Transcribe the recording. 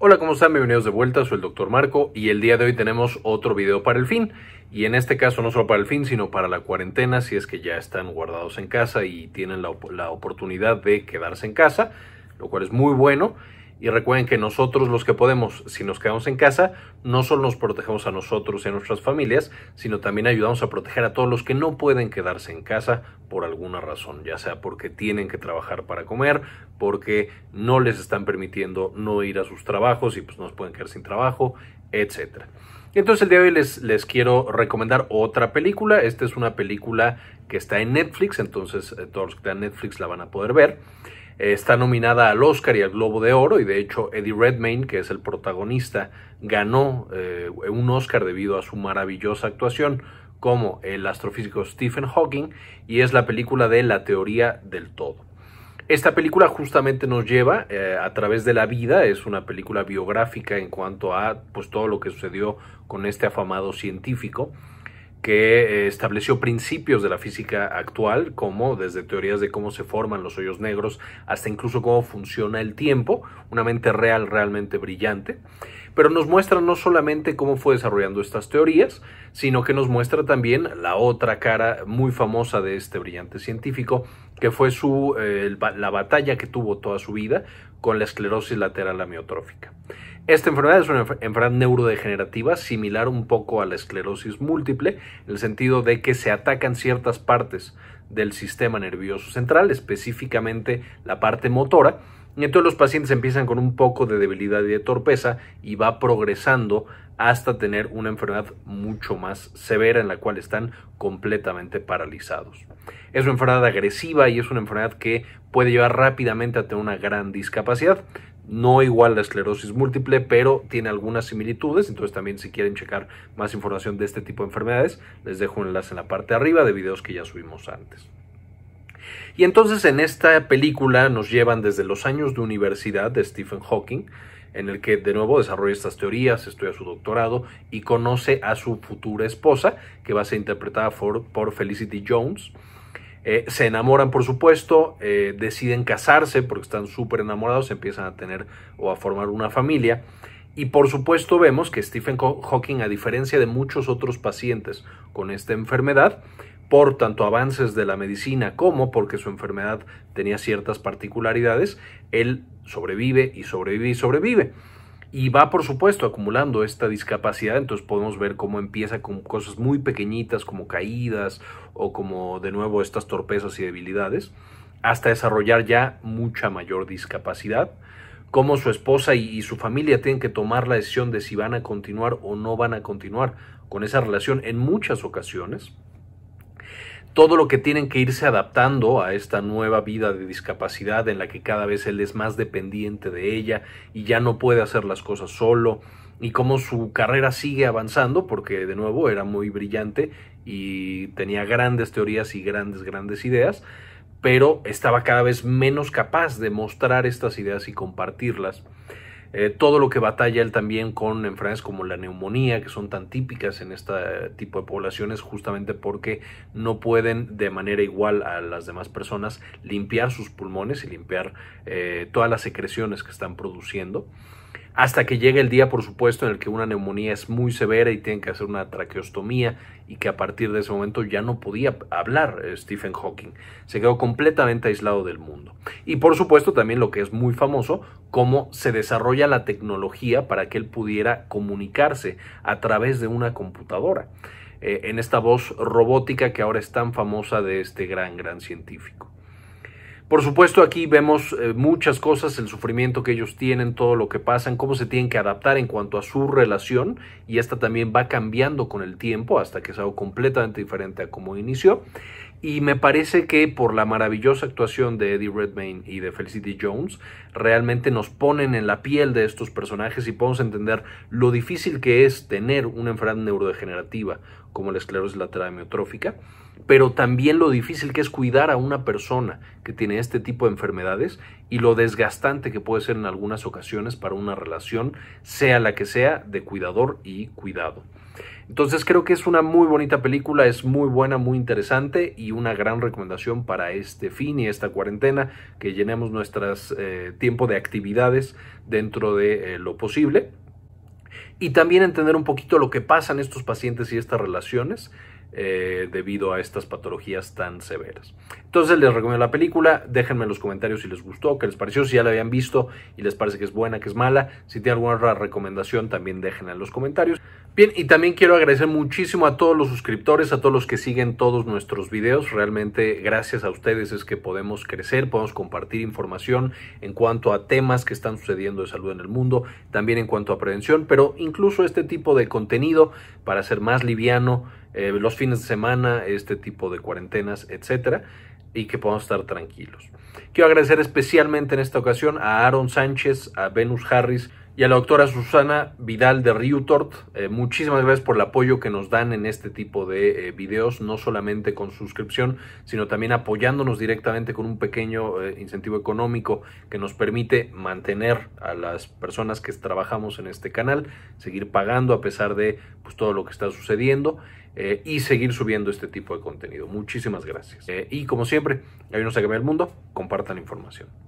Hola, ¿cómo están? Bienvenidos de vuelta, soy el Dr. Marco y el día de hoy tenemos otro video para el fin. Y en este caso no solo para el fin, sino para la cuarentena, si es que ya están guardados en casa y tienen la, la oportunidad de quedarse en casa, lo cual es muy bueno. Y recuerden que nosotros los que podemos, si nos quedamos en casa, no solo nos protegemos a nosotros y a nuestras familias, sino también ayudamos a proteger a todos los que no pueden quedarse en casa por alguna razón, ya sea porque tienen que trabajar para comer, porque no les están permitiendo no ir a sus trabajos y pues nos pueden quedar sin trabajo, etc. Entonces el día de hoy les, les quiero recomendar otra película. Esta es una película que está en Netflix, entonces eh, todos los que están en Netflix la van a poder ver está nominada al Oscar y al Globo de Oro y de hecho Eddie Redmayne, que es el protagonista, ganó eh, un Oscar debido a su maravillosa actuación como el astrofísico Stephen Hawking y es la película de La teoría del todo. Esta película justamente nos lleva eh, a través de la vida, es una película biográfica en cuanto a pues, todo lo que sucedió con este afamado científico que eh, estableció principios de la física actual, como desde teorías de cómo se forman los hoyos negros hasta incluso cómo funciona el tiempo, una mente real realmente brillante, pero nos muestra no solamente cómo fue desarrollando estas teorías, sino que nos muestra también la otra cara muy famosa de este brillante científico, que fue eh, la batalla que tuvo toda su vida con la esclerosis lateral amiotrófica. Esta enfermedad es una enfermedad neurodegenerativa similar un poco a la esclerosis múltiple, en el sentido de que se atacan ciertas partes del sistema nervioso central, específicamente la parte motora, y entonces los pacientes empiezan con un poco de debilidad y de torpeza y va progresando hasta tener una enfermedad mucho más severa en la cual están completamente paralizados. Es una enfermedad agresiva y es una enfermedad que puede llevar rápidamente a tener una gran discapacidad. No igual la esclerosis múltiple, pero tiene algunas similitudes. Entonces también si quieren checar más información de este tipo de enfermedades, les dejo un enlace en la parte de arriba de videos que ya subimos antes. Y entonces en esta película nos llevan desde los años de universidad de Stephen Hawking, en el que de nuevo desarrolla estas teorías, estudia su doctorado y conoce a su futura esposa, que va a ser interpretada por Felicity Jones. Eh, se enamoran, por supuesto, eh, deciden casarse porque están súper enamorados, empiezan a tener o a formar una familia. Y por supuesto vemos que Stephen Hawking, a diferencia de muchos otros pacientes con esta enfermedad, por tanto avances de la medicina como porque su enfermedad tenía ciertas particularidades, él sobrevive y sobrevive y sobrevive y va por supuesto acumulando esta discapacidad, entonces podemos ver cómo empieza con cosas muy pequeñitas como caídas o como de nuevo estas torpezas y debilidades, hasta desarrollar ya mucha mayor discapacidad, cómo su esposa y, su familia tienen que tomar la decisión de si van a continuar o no van a continuar con esa relación en muchas ocasiones, todo lo que tienen que irse adaptando a esta nueva vida de discapacidad en la que cada vez él es más dependiente de ella y ya no puede hacer las cosas solo y cómo su carrera sigue avanzando porque de nuevo era muy brillante y tenía grandes teorías y grandes grandes ideas pero estaba cada vez menos capaz de mostrar estas ideas y compartirlas eh, todo lo que batalla él también con enfermedades como la neumonía, que son tan típicas en este tipo de poblaciones, justamente porque no pueden de manera igual a las demás personas limpiar sus pulmones y limpiar eh, todas las secreciones que están produciendo hasta que llegue el día, por supuesto, en el que una neumonía es muy severa y tienen que hacer una traqueostomía y que a partir de ese momento ya no podía hablar eh, Stephen Hawking. Se quedó completamente aislado del mundo. Y por supuesto también lo que es muy famoso, cómo se desarrolla la tecnología para que él pudiera comunicarse a través de una computadora, eh, en esta voz robótica que ahora es tan famosa de este gran, gran científico. Por supuesto, aquí vemos eh, muchas cosas, el sufrimiento que ellos tienen, todo lo que pasan, cómo se tienen que adaptar en cuanto a su relación, y esta también va cambiando con el tiempo hasta que es algo completamente diferente a como inició. Y me parece que por la maravillosa actuación de Eddie Redmayne y de Felicity Jones, realmente nos ponen en la piel de estos personajes y podemos entender lo difícil que es tener una enfermedad neurodegenerativa como la esclerosis lateral amiotrófica, pero también lo difícil que es cuidar a una persona que tiene este tipo de enfermedades y lo desgastante que puede ser en algunas ocasiones para una relación, sea la que sea, de cuidador y cuidado. Entonces creo que es una muy bonita película, es muy buena, muy interesante y una gran recomendación para este fin y esta cuarentena, que llenemos nuestro eh, tiempo de actividades dentro de eh, lo posible. Y también entender un poquito lo que pasan estos pacientes y estas relaciones eh, debido a estas patologías tan severas. Entonces les recomiendo la película, déjenme en los comentarios si les gustó, qué les pareció, si ya la habían visto y les parece que es buena, que es mala, si tienen alguna otra recomendación también déjenla en los comentarios. Bien, y también quiero agradecer muchísimo a todos los suscriptores, a todos los que siguen todos nuestros videos. Realmente gracias a ustedes es que podemos crecer, podemos compartir información en cuanto a temas que están sucediendo de salud en el mundo, también en cuanto a prevención, pero incluso este tipo de contenido para ser más liviano, eh, los fines de semana, este tipo de cuarentenas, etcétera, y que podamos estar tranquilos. Quiero agradecer especialmente en esta ocasión a Aaron Sánchez, a Venus Harris, y a la doctora Susana Vidal de Riutort. Eh, muchísimas gracias por el apoyo que nos dan en este tipo de eh, videos, no solamente con suscripción, sino también apoyándonos directamente con un pequeño eh, incentivo económico que nos permite mantener a las personas que trabajamos en este canal, seguir pagando a pesar de pues, todo lo que está sucediendo. y seguir subiendo este tipo de contenido. Muchísimas gracias. y como siempre, ayúdenos a cambiar el mundo, compartan información.